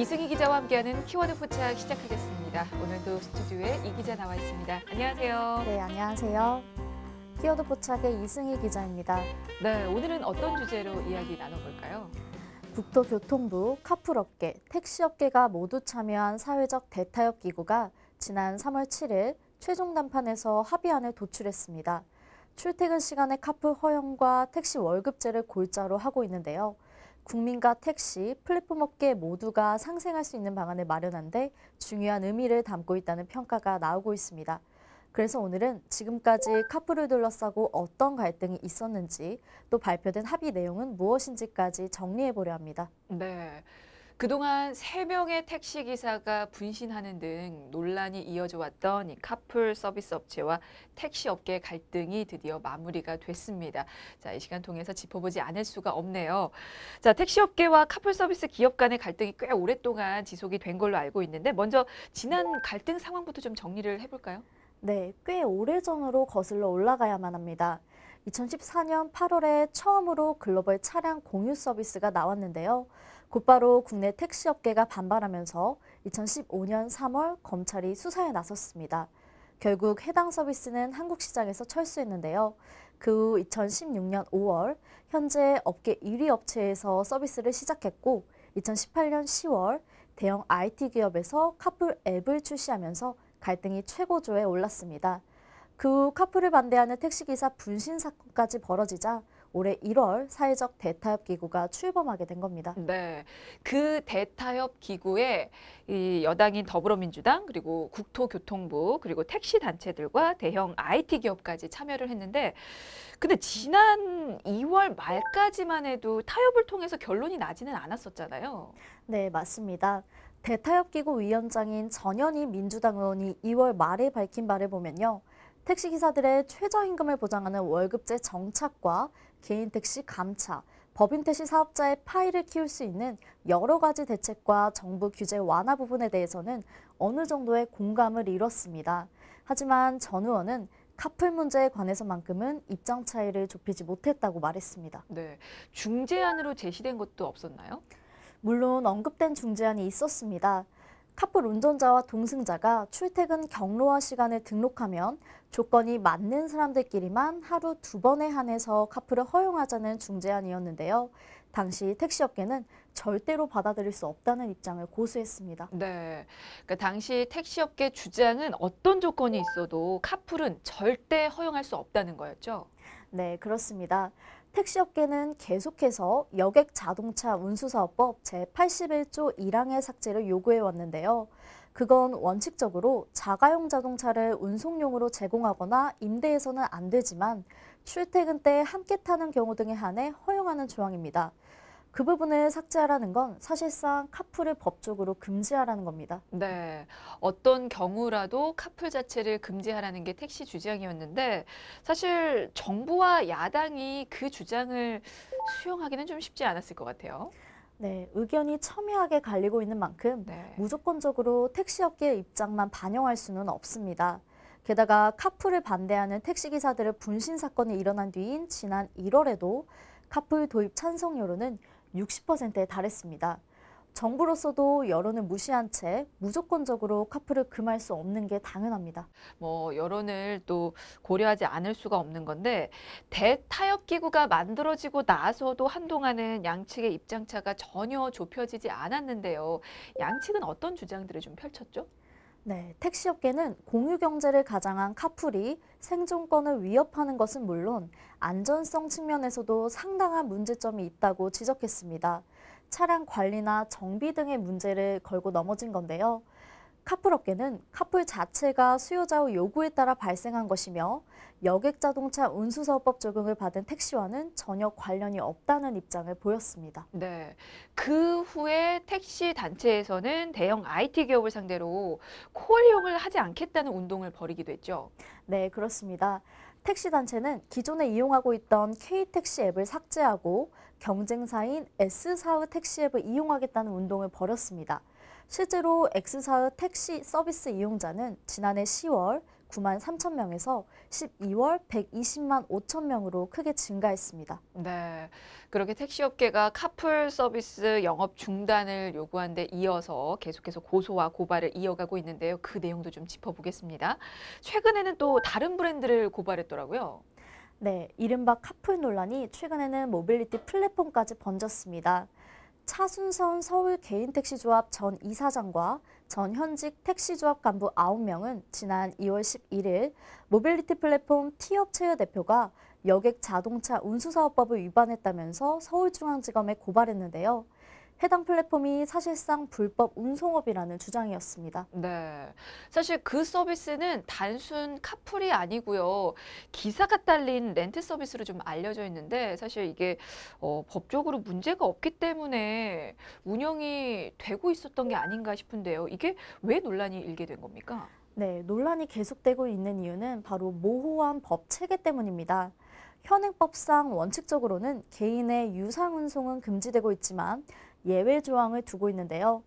이승희 기자와 함께하는 키워드 포착 시작하겠습니다. 오늘도 스튜디오에 이 기자 나와 있습니다. 안녕하세요. 네, 안녕하세요. 키워드 포착의 이승희 기자입니다. 네, 오늘은 어떤 주제로 이야기 나눠볼까요? 국토교통부, 카풀업계, 택시업계가 모두 참여한 사회적 대타협 기구가 지난 3월 7일 최종 담판에서 합의안을 도출했습니다. 출퇴근 시간의 카풀 허용과 택시 월급제를 골자로 하고 있는데요. 국민과 택시, 플랫폼 업계 모두가 상생할 수 있는 방안을 마련한데 중요한 의미를 담고 있다는 평가가 나오고 있습니다. 그래서 오늘은 지금까지 카풀을 둘러싸고 어떤 갈등이 있었는지 또 발표된 합의 내용은 무엇인지까지 정리해보려 합니다. 네. 그동안 세명의 택시기사가 분신하는 등 논란이 이어져 왔던 카풀 서비스 업체와 택시업계 갈등이 드디어 마무리가 됐습니다. 자, 이 시간 통해서 짚어보지 않을 수가 없네요. 자, 택시업계와 카풀 서비스 기업 간의 갈등이 꽤 오랫동안 지속이 된 걸로 알고 있는데 먼저 지난 갈등 상황부터 좀 정리를 해볼까요? 네, 꽤 오래전으로 거슬러 올라가야만 합니다. 2014년 8월에 처음으로 글로벌 차량 공유 서비스가 나왔는데요. 곧바로 국내 택시업계가 반발하면서 2015년 3월 검찰이 수사에 나섰습니다. 결국 해당 서비스는 한국 시장에서 철수했는데요. 그 후 2016년 5월 현재 업계 1위 업체에서 서비스를 시작했고 2018년 10월 대형 IT 기업에서 카풀 앱을 출시하면서 갈등이 최고조에 올랐습니다. 그 후 카풀을 반대하는 택시기사 분신 사건까지 벌어지자 올해 1월 사회적 대타협 기구가 출범하게 된 겁니다. 네, 그 대타협 기구에 이 여당인 더불어민주당 그리고 국토교통부 그리고 택시 단체들과 대형 IT 기업까지 참여를 했는데 근데 지난 2월 말까지만 해도 타협을 통해서 결론이 나지는 않았었잖아요. 네, 맞습니다. 대타협기구 위원장인 전현희 민주당 의원이 2월 말에 밝힌 바를 보면요. 택시기사들의 최저임금을 보장하는 월급제 정착과 개인 택시 감차, 법인 택시 사업자의 파일을 키울 수 있는 여러 가지 대책과 정부 규제 완화 부분에 대해서는 어느 정도의 공감을 이뤘습니다. 하지만 전 의원은 카풀 문제에 관해서만큼은 입장 차이를 좁히지 못했다고 말했습니다. 네, 중재안으로 제시된 것도 없었나요? 물론 언급된 중재안이 있었습니다. 카풀 운전자와 동승자가 출퇴근 경로와 시간을 등록하면 조건이 맞는 사람들끼리만 하루 두 번에 한해서 카풀을 허용하자는 중재안이었는데요. 당시 택시업계는 절대로 받아들일 수 없다는 입장을 고수했습니다. 네, 그 당시 택시업계 주장은 어떤 조건이 있어도 카풀은 절대 허용할 수 없다는 거였죠? 네, 그렇습니다. 택시업계는 계속해서 여객 자동차 운수사업법 제81조 1항의 삭제를 요구해 왔는데요. 그건 원칙적으로 자가용 자동차를 운송용으로 제공하거나 임대해서는 안 되지만 출퇴근 때 함께 타는 경우 등에 한해 허용하는 조항입니다. 그 부분을 삭제하라는 건 사실상 카풀을 법적으로 금지하라는 겁니다. 네. 어떤 경우라도 카풀 자체를 금지하라는 게 택시 주장이었는데 사실 정부와 야당이 그 주장을 수용하기는 좀 쉽지 않았을 것 같아요. 네, 의견이 첨예하게 갈리고 있는 만큼 네. 무조건적으로 택시업계의 입장만 반영할 수는 없습니다. 게다가 카풀을 반대하는 택시기사들의 분신 사건이 일어난 뒤인 지난 1월에도 카풀 도입 찬성 여론은 60%에 달했습니다. 정부로서도 여론을 무시한 채 무조건적으로 카풀을 금할 수 없는 게 당연합니다. 뭐 여론을 또 고려하지 않을 수가 없는 건데 대타협 기구가 만들어지고 나서도 한동안은 양측의 입장차가 전혀 좁혀지지 않았는데요. 양측은 어떤 주장들을 좀 펼쳤죠? 네, 택시업계는 공유 경제를 가장한 카풀이 생존권을 위협하는 것은 물론 안전성 측면에서도 상당한 문제점이 있다고 지적했습니다. 차량 관리나 정비 등의 문제를 걸고 넘어진 건데요. 카풀 업계는 카풀 자체가 수요자의 요구에 따라 발생한 것이며 여객자동차 운수사업법 적용을 받은 택시와는 전혀 관련이 없다는 입장을 보였습니다. 네, 그 후에 택시 단체에서는 대형 IT 기업을 상대로 콜용을 하지 않겠다는 운동을 벌이기도 했죠. 네, 그렇습니다. 택시 단체는 기존에 이용하고 있던 K택시 앱을 삭제하고 경쟁사인 S사의 택시 앱을 이용하겠다는 운동을 벌였습니다. 실제로 X사의 택시 서비스 이용자는 지난해 10월 9만 3천 명에서 12월 120만 5천 명으로 크게 증가했습니다. 네, 그렇게 택시업계가 카풀 서비스 영업 중단을 요구한 데 이어서 계속해서 고소와 고발을 이어가고 있는데요. 그 내용도 좀 짚어보겠습니다. 최근에는 또 다른 브랜드를 고발했더라고요. 네, 이른바 카풀 논란이 최근에는 모빌리티 플랫폼까지 번졌습니다. 차순선 서울 개인택시조합 전 이사장과 전 현직 택시조합 간부 9명은 지난 2월 11일 모빌리티 플랫폼 티업체어 대표가 여객 자동차 운수사업법을 위반했다면서 서울중앙지검에 고발했는데요. 해당 플랫폼이 사실상 불법 운송업이라는 주장이었습니다. 네. 사실 그 서비스는 단순 카풀이 아니고요. 기사가 딸린 렌트 서비스로 좀 알려져 있는데 사실 이게 어, 법적으로 문제가 없기 때문에 운영이 되고 있었던 게 아닌가 싶은데요. 이게 왜 논란이 일게 된 겁니까? 네, 논란이 계속되고 있는 이유는 바로 모호한 법 체계 때문입니다. 현행법상 원칙적으로는 개인의 유상 운송은 금지되고 있지만 예외 조항을 두고 있는데요.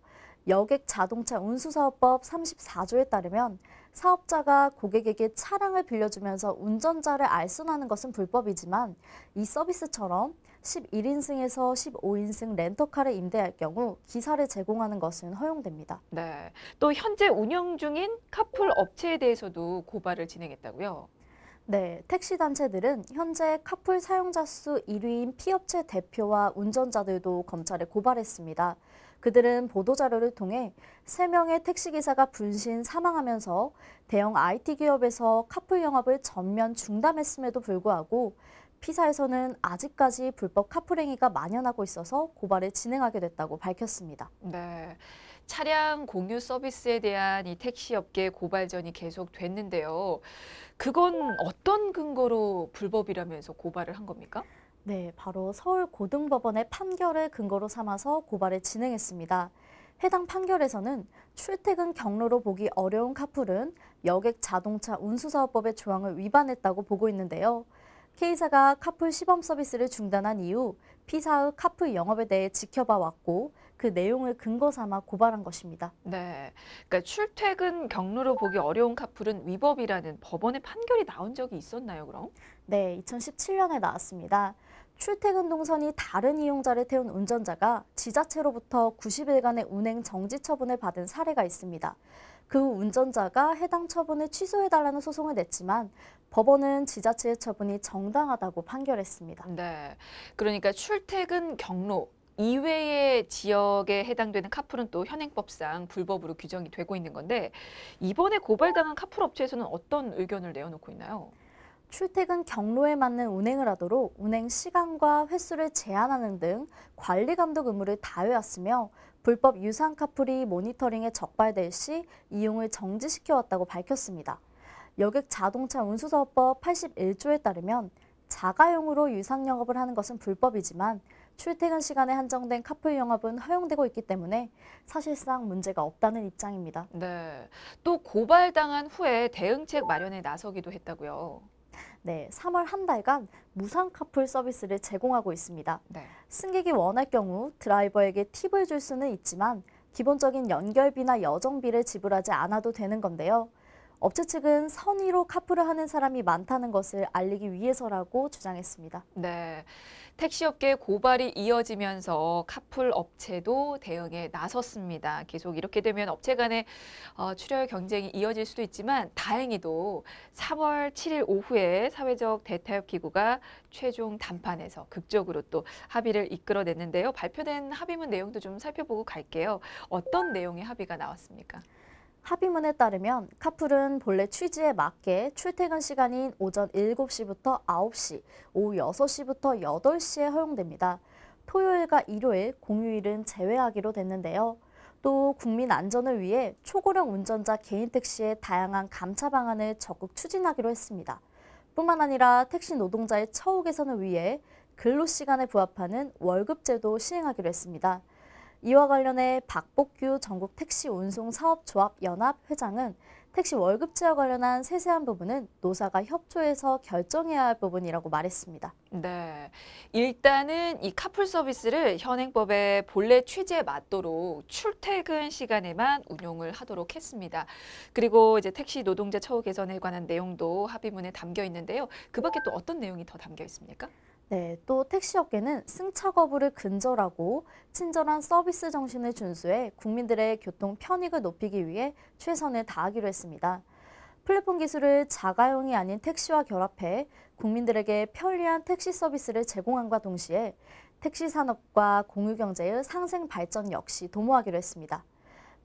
여객 자동차 운수사업법 34조에 따르면 사업자가 고객에게 차량을 빌려주면서 운전자를 알선하는 것은 불법이지만 이 서비스처럼 11인승에서 15인승 렌터카를 임대할 경우 기사를 제공하는 것은 허용됩니다. 네. 또 현재 운영 중인 카풀 업체에 대해서도 고발을 진행했다고요? 네, 택시 단체들은 현재 카풀 사용자 수 1위인 피업체 대표와 운전자들도 검찰에 고발했습니다. 그들은 보도자료를 통해 3명의 택시기사가 분신 사망하면서 대형 IT 기업에서 카풀 영업을 전면 중단했음에도 불구하고 피사에서는 아직까지 불법 카풀행위가 만연하고 있어서 고발을 진행하게 됐다고 밝혔습니다. 네. 차량 공유 서비스에 대한 이 택시업계 고발전이 계속 됐는데요. 그건 어떤 근거로 불법이라면서 고발을 한 겁니까? 네, 바로 서울고등법원의 판결을 근거로 삼아서 고발을 진행했습니다. 해당 판결에서는 출퇴근 경로로 보기 어려운 카풀은 여객 자동차 운수사업법의 조항을 위반했다고 보고 있는데요. K사가 카풀 시범 서비스를 중단한 이후 피사의 카풀 영업에 대해 지켜봐 왔고 그 내용을 근거 삼아 고발한 것입니다. 네, 그러니까 출퇴근 경로로 보기 어려운 카풀은 위법이라는 법원의 판결이 나온 적이 있었나요, 그럼? 네, 2017년에 나왔습니다. 출퇴근 동선이 다른 이용자를 태운 운전자가 지자체로부터 90일간의 운행 정지 처분을 받은 사례가 있습니다. 그 운전자가 해당 처분을 취소해달라는 소송을 냈지만 법원은 지자체의 처분이 정당하다고 판결했습니다. 네. 그러니까 출퇴근 경로 이외의 지역에 해당되는 카풀은 또 현행법상 불법으로 규정이 되고 있는 건데 이번에 고발당한 카풀 업체에서는 어떤 의견을 내어놓고 있나요? 출퇴근 경로에 맞는 운행을 하도록 운행 시간과 횟수를 제한하는 등 관리 감독 의무를 다해왔으며 불법 유상 카풀이 모니터링에 적발될 시 이용을 정지시켜왔다고 밝혔습니다. 여객 자동차 운수사업법 81조에 따르면 자가용으로 유상 영업을 하는 것은 불법이지만 출퇴근 시간에 한정된 카풀 영업은 허용되고 있기 때문에 사실상 문제가 없다는 입장입니다. 네. 또 고발당한 후에 대응책 마련에 나서기도 했다고요. 네, 3월 한 달간 무상 카풀 서비스를 제공하고 있습니다. 네. 승객이 원할 경우 드라이버에게 팁을 줄 수는 있지만 기본적인 연결비나 여정비를 지불하지 않아도 되는 건데요. 업체 측은 선의로 카풀을 하는 사람이 많다는 것을 알리기 위해서라고 주장했습니다. 네. 택시업계 고발이 이어지면서 카풀 업체도 대응에 나섰습니다. 계속 이렇게 되면 업체 간의 어, 출혈 경쟁이 이어질 수도 있지만 다행히도 3월 7일 오후에 사회적 대타협 기구가 최종 담판에서 극적으로 또 합의를 이끌어냈는데요. 발표된 합의문 내용도 좀 살펴보고 갈게요. 어떤 내용의 합의가 나왔습니까? 합의문에 따르면 카풀은 본래 취지에 맞게 출퇴근 시간인 오전 7시부터 9시, 오후 6시부터 8시에 허용됩니다. 토요일과 일요일, 공휴일은 제외하기로 됐는데요. 또 국민 안전을 위해 초고령 운전자 개인 택시의 다양한 감차 방안을 적극 추진하기로 했습니다. 뿐만 아니라 택시 노동자의 처우 개선을 위해 근로시간에 부합하는 월급제도 시행하기로 했습니다. 이와 관련해 박복규 전국 택시 운송 사업 조합 연합 회장은 택시 월급제와 관련한 세세한 부분은 노사가 협조해서 결정해야 할 부분이라고 말했습니다. 네. 일단은 이 카풀 서비스를 현행법의 본래 취지에 맞도록 출퇴근 시간에만 운용을 하도록 했습니다. 그리고 이제 택시 노동자 처우 개선에 관한 내용도 합의문에 담겨 있는데요. 그 밖에 또 어떤 내용이 더 담겨 있습니까? 네, 또 택시업계는 승차 거부를 근절하고 친절한 서비스 정신을 준수해 국민들의 교통 편익을 높이기 위해 최선을 다하기로 했습니다. 플랫폼 기술을 자가용이 아닌 택시와 결합해 국민들에게 편리한 택시 서비스를 제공함과 동시에 택시 산업과 공유경제의 상생 발전 역시 도모하기로 했습니다.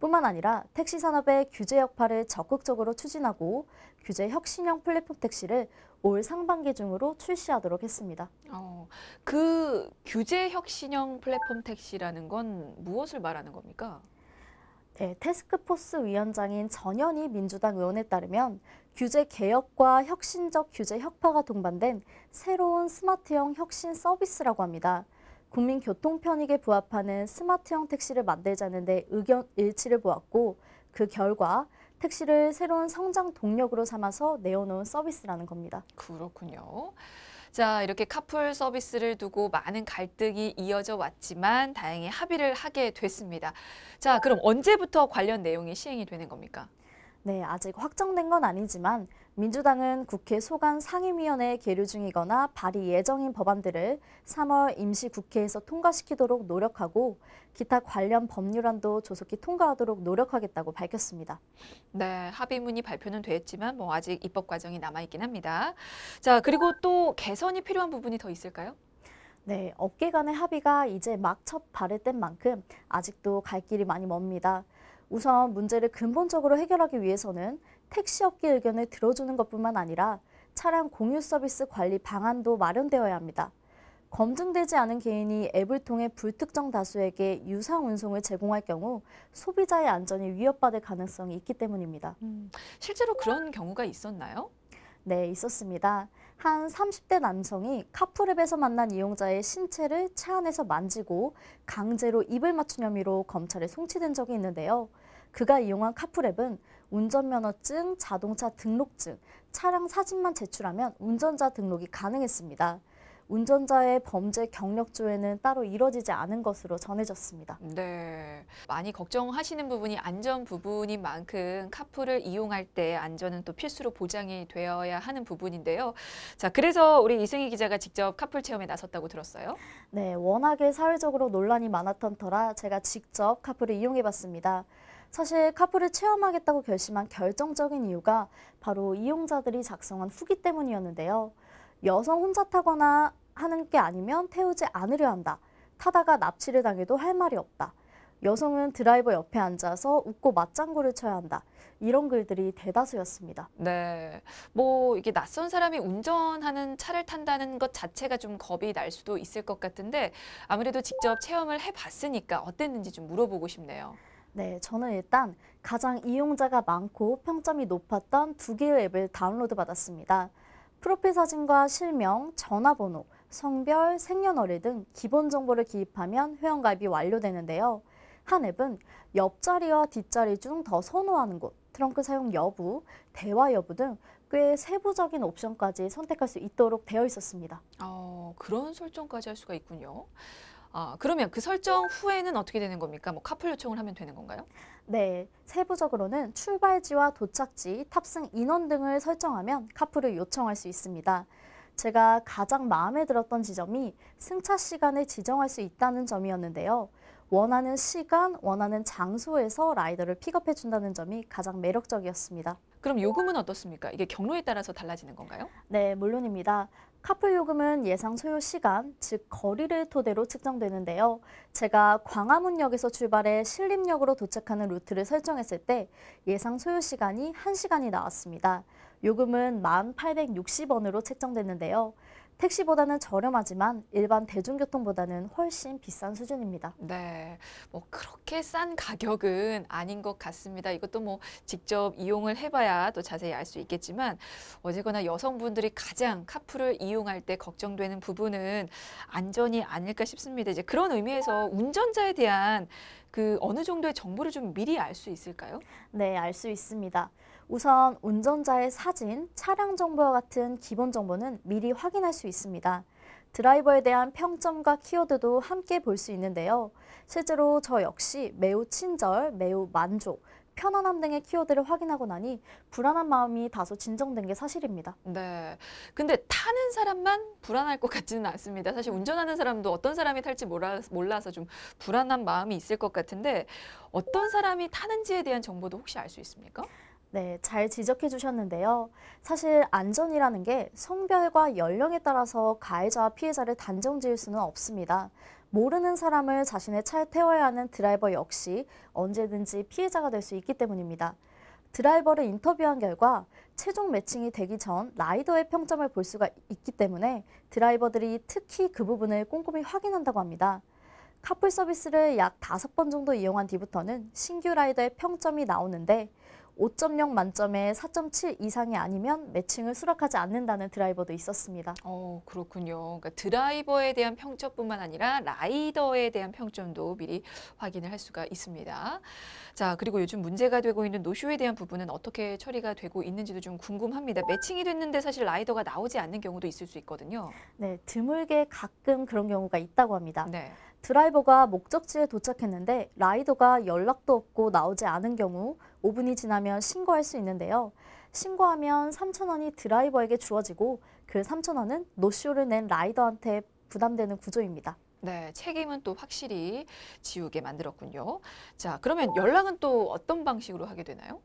뿐만 아니라 택시 산업의 규제 역파를 적극적으로 추진하고 규제 혁신형 플랫폼 택시를 올 상반기 중으로 출시하도록 했습니다. 어, 그 규제 혁신형 플랫폼 택시라는 건 무엇을 말하는 겁니까? 네, 테스크포스 위원장인 전현희 민주당 의원에 따르면 규제 개혁과 혁신적 규제 혁파가 동반된 새로운 스마트형 혁신 서비스라고 합니다. 국민 교통 편익에 부합하는 스마트형 택시를 만들자는 데 의견 일치를 보았고 그 결과 택시를 새로운 성장 동력으로 삼아서 내어놓은 서비스라는 겁니다. 그렇군요. 자, 이렇게 카풀 서비스를 두고 많은 갈등이 이어져 왔지만 다행히 합의를 하게 됐습니다. 자, 그럼 언제부터 관련 내용이 시행이 되는 겁니까? 네, 아직 확정된 건 아니지만 민주당은 국회 소관 상임위원회에 계류 중이거나 발의 예정인 법안들을 3월 임시 국회에서 통과시키도록 노력하고 기타 관련 법률안도 조속히 통과하도록 노력하겠다고 밝혔습니다. 네, 합의문이 발표는 됐지만 뭐 아직 입법 과정이 남아 있긴 합니다. 자, 그리고 또 개선이 필요한 부분이 더 있을까요? 네, 업계 간의 합의가 이제 막 첫 발을 뗀 만큼 아직도 갈 길이 많이 멉니다. 우선 문제를 근본적으로 해결하기 위해서는 택시업계 의견을 들어주는 것뿐만 아니라 차량 공유 서비스 관리 방안도 마련되어야 합니다. 검증되지 않은 개인이 앱을 통해 불특정 다수에게 유상 운송을 제공할 경우 소비자의 안전이 위협받을 가능성이 있기 때문입니다. 음, 실제로 그런 경우가 있었나요? 네, 있었습니다. 한 30대 남성이 카풀앱에서 만난 이용자의 신체를 차 안에서 만지고 강제로 입을 맞춘 혐의로 검찰에 송치된 적이 있는데요. 그가 이용한 카풀앱은 운전면허증, 자동차 등록증, 차량 사진만 제출하면 운전자 등록이 가능했습니다. 운전자의 범죄 경력 조회는 따로 이뤄지지 않은 것으로 전해졌습니다. 네, 많이 걱정하시는 부분이 안전 부분인 만큼 카풀을 이용할 때 안전은 또 필수로 보장이 되어야 하는 부분인데요. 자, 그래서 우리 이승희 기자가 직접 카풀 체험에 나섰다고 들었어요. 네, 워낙에 사회적으로 논란이 많았던 터라 제가 직접 카풀을 이용해봤습니다. 사실 카풀을 체험하겠다고 결심한 결정적인 이유가 바로 이용자들이 작성한 후기 때문이었는데요. 여성 혼자 타거나 하는 게 아니면 태우지 않으려 한다. 타다가 납치를 당해도 할 말이 없다. 여성은 드라이버 옆에 앉아서 웃고 맞장구를 쳐야 한다. 이런 글들이 대다수였습니다. 네. 뭐 이게 낯선 사람이 운전하는 차를 탄다는 것 자체가 좀 겁이 날 수도 있을 것 같은데 아무래도 직접 체험을 해봤으니까 어땠는지 좀 물어보고 싶네요. 네, 저는 일단 가장 이용자가 많고 평점이 높았던 두 개의 앱을 다운로드 받았습니다. 프로필 사진과 실명, 전화번호, 성별, 생년월일 등 기본 정보를 기입하면 회원가입이 완료되는데요. 한 앱은 옆자리와 뒷자리 중 더 선호하는 곳, 트렁크 사용 여부, 대화 여부 등 꽤 세부적인 옵션까지 선택할 수 있도록 되어 있었습니다. 어, 그런 설정까지 할 수가 있군요. 아, 그러면 그 설정 후에는 어떻게 되는 겁니까? 뭐 카풀 요청을 하면 되는 건가요? 네, 세부적으로는 출발지와 도착지, 탑승 인원 등을 설정하면 카풀을 요청할 수 있습니다. 제가 가장 마음에 들었던 지점이 승차 시간을 지정할 수 있다는 점이었는데요. 원하는 시간, 원하는 장소에서 라이더를 픽업해 준다는 점이 가장 매력적이었습니다. 그럼 요금은 어떻습니까? 이게 경로에 따라서 달라지는 건가요? 네, 물론입니다. 카풀 요금은 예상 소요 시간, 즉 거리를 토대로 측정되는데요. 제가 광화문역에서 출발해 신림역으로 도착하는 루트를 설정했을 때 예상 소요 시간이 1시간이 나왔습니다. 요금은 1,860원으로 책정됐는데요. 택시보다는 저렴하지만 일반 대중교통보다는 훨씬 비싼 수준입니다. 네, 뭐 그렇게 싼 가격은 아닌 것 같습니다. 이것도 뭐 직접 이용을 해봐야 또 자세히 알 수 있겠지만 어제거나 여성분들이 가장 카풀을 이용할 때 걱정되는 부분은 안전이 아닐까 싶습니다. 이제 그런 의미에서 운전자에 대한 그 어느 정도의 정보를 좀 미리 알 수 있을까요? 네, 알 수 있습니다. 우선 운전자의 사진, 차량 정보와 같은 기본 정보는 미리 확인할 수 있습니다. 드라이버에 대한 평점과 키워드도 함께 볼 수 있는데요. 실제로 저 역시 매우 친절, 매우 만족, 편안함 등의 키워드를 확인하고 나니 불안한 마음이 다소 진정된 게 사실입니다. 네. 근데 타는 사람만 불안할 것 같지는 않습니다. 사실 운전하는 사람도 어떤 사람이 탈지 몰라서 좀 불안한 마음이 있을 것 같은데 어떤 사람이 타는지에 대한 정보도 혹시 알 수 있습니까? 네, 잘 지적해 주셨는데요. 사실 안전이라는 게 성별과 연령에 따라서 가해자와 피해자를 단정 지을 수는 없습니다. 모르는 사람을 자신의 차에 태워야 하는 드라이버 역시 언제든지 피해자가 될 수 있기 때문입니다. 드라이버를 인터뷰한 결과 최종 매칭이 되기 전 라이더의 평점을 볼 수가 있기 때문에 드라이버들이 특히 그 부분을 꼼꼼히 확인한다고 합니다. 카풀 서비스를 약 다섯 번 정도 이용한 뒤부터는 신규 라이더의 평점이 나오는데 5.0 만점에 4.7 이상이 아니면 매칭을 수락하지 않는다는 드라이버도 있었습니다. 어, 그렇군요. 그러니까 드라이버에 대한 평점뿐만 아니라 라이더에 대한 평점도 미리 확인을 할 수가 있습니다. 자, 그리고 요즘 문제가 되고 있는 노쇼에 대한 부분은 어떻게 처리가 되고 있는지도 좀 궁금합니다. 매칭이 됐는데 사실 라이더가 나오지 않는 경우도 있을 수 있거든요. 네, 드물게 가끔 그런 경우가 있다고 합니다. 네. 드라이버가 목적지에 도착했는데 라이더가 연락도 없고 나오지 않은 경우 5분이 지나면 신고할 수 있는데요. 신고하면 3,000원이 드라이버에게 주어지고 그 3,000원은 노쇼를 낸 라이더한테 부담되는 구조입니다. 네, 책임은 또 확실히 지우게 만들었군요. 자, 그러면 연락은 또 어떤 방식으로 하게 되나요?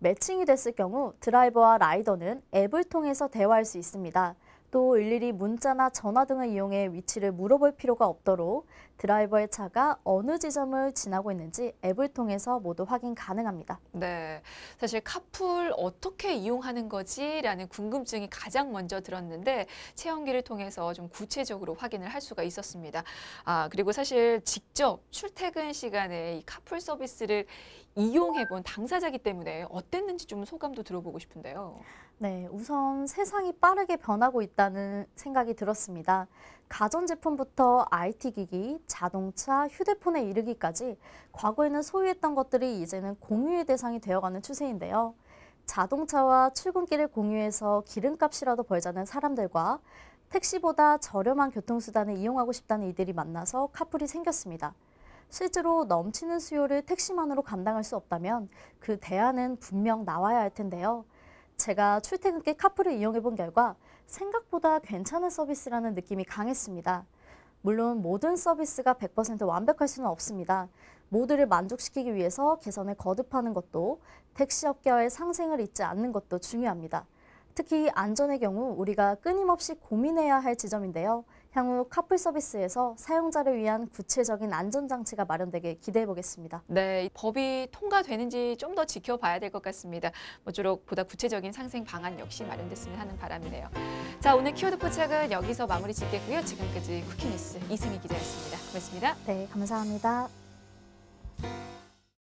매칭이 됐을 경우 드라이버와 라이더는 앱을 통해서 대화할 수 있습니다. 또 일일이 문자나 전화 등을 이용해 위치를 물어볼 필요가 없도록 드라이버의 차가 어느 지점을 지나고 있는지 앱을 통해서 모두 확인 가능합니다. 네, 사실 카풀 어떻게 이용하는 거지라는 궁금증이 가장 먼저 들었는데 체험기를 통해서 좀 구체적으로 확인을 할 수가 있었습니다. 아 그리고 사실 직접 출퇴근 시간에 이 카풀 서비스를 이용해본 당사자기 때문에 어땠는지 좀 소감도 들어보고 싶은데요. 네, 우선 세상이 빠르게 변하고 있다는 생각이 들었습니다. 가전제품부터 IT기기, 자동차, 휴대폰에 이르기까지 과거에는 소유했던 것들이 이제는 공유의 대상이 되어가는 추세인데요. 자동차와 출근길을 공유해서 기름값이라도 벌자는 사람들과 택시보다 저렴한 교통수단을 이용하고 싶다는 이들이 만나서 카풀이 생겼습니다. 실제로 넘치는 수요를 택시만으로 감당할 수 없다면 그 대안은 분명 나와야 할 텐데요. 제가 출퇴근길 카풀을 이용해 본 결과 생각보다 괜찮은 서비스라는 느낌이 강했습니다. 물론 모든 서비스가 100% 완벽할 수는 없습니다. 모두를 만족시키기 위해서 개선을 거듭하는 것도 택시업계와의 상생을 잊지 않는 것도 중요합니다. 특히 안전의 경우 우리가 끊임없이 고민해야 할 지점인데요. 향후 카풀 서비스에서 사용자를 위한 구체적인 안전장치가 마련되길 기대해 보겠습니다. 네, 법이 통과되는지 좀 더 지켜봐야 될 것 같습니다. 모쪼록 보다 구체적인 상생 방안 역시 마련됐으면 하는 바람이네요. 자, 오늘 키워드 포착은 여기서 마무리 짓겠고요. 지금까지 쿠키뉴스 이승희 기자였습니다. 고맙습니다. 네, 감사합니다.